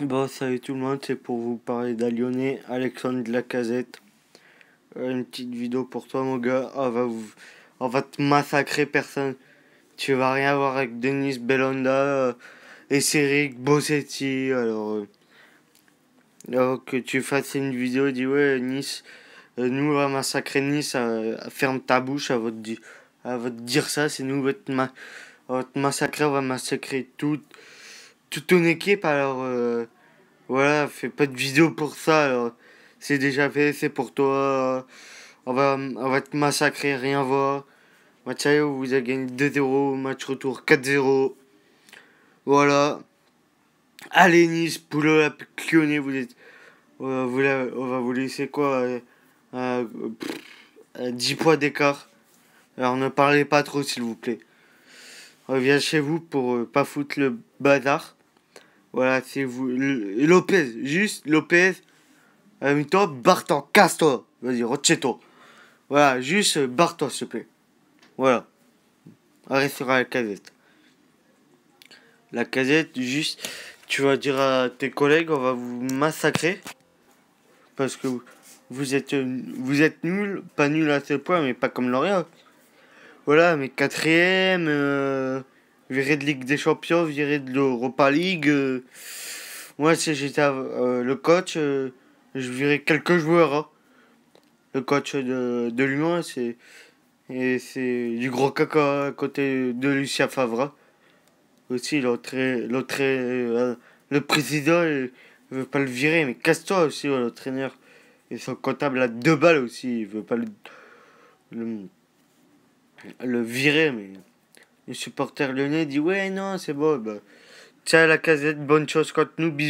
Bon, bah, salut tout le monde, c'est pour vous parler d'Alioné, Alexandre de la casette euh, une petite vidéo pour toi, mon gars. Ah, on va, te massacrer, personne. Tu vas rien voir avec Denis Belonda euh, et Cérick Bossetti. Euh, alors, que tu fasses une vidéo, dis ouais, Nice, nous on va massacrer Nice. ferme ta bouche, à votre, à votre dire ça, c'est nous, on va, te massacrer, on va massacrer tout toute ton équipe, alors euh, voilà, fais pas de vidéo pour ça, alors c'est déjà fait, c'est pour toi, on va, on va te massacrer, rien voir. Match vous avez gagné 2-0, match retour 4-0. Voilà. Allez Nice, Poulot, la vous êtes... on va vous laisser quoi euh, 10 euh, euh, points d'écart. Alors ne parlez pas trop s'il vous plaît. Reviens chez vous pour pas foutre le bazar. Voilà, c'est vous. Lopez, juste Lopez. un toi, barre-toi, casse-toi. Vas-y, retiens-toi Voilà, juste barre-toi, s'il te plaît. Voilà. Arrête sur la casette. La casette, juste, tu vas dire à tes collègues, on va vous massacrer. Parce que vous êtes, vous êtes nul pas nul à ce point, mais pas comme Lorient. Voilà, mais quatrième. Euh, Virer de Ligue des Champions, virer de l'Europa League. Euh, moi, si j'étais euh, le coach, euh, je virais quelques joueurs. Hein. Le coach de, de Lyon, c'est c'est du gros caca à côté de Lucia Favre. Hein. Aussi, l'autre, le président, il veut pas le virer, mais casse-toi aussi, l'entraîneur. Et sont comptable à deux balles aussi, il veut pas le, le, le virer, mais supporter supporter lyonnais dit ouais non c'est bon bah, tiens la casette bonne chose contre nous bisous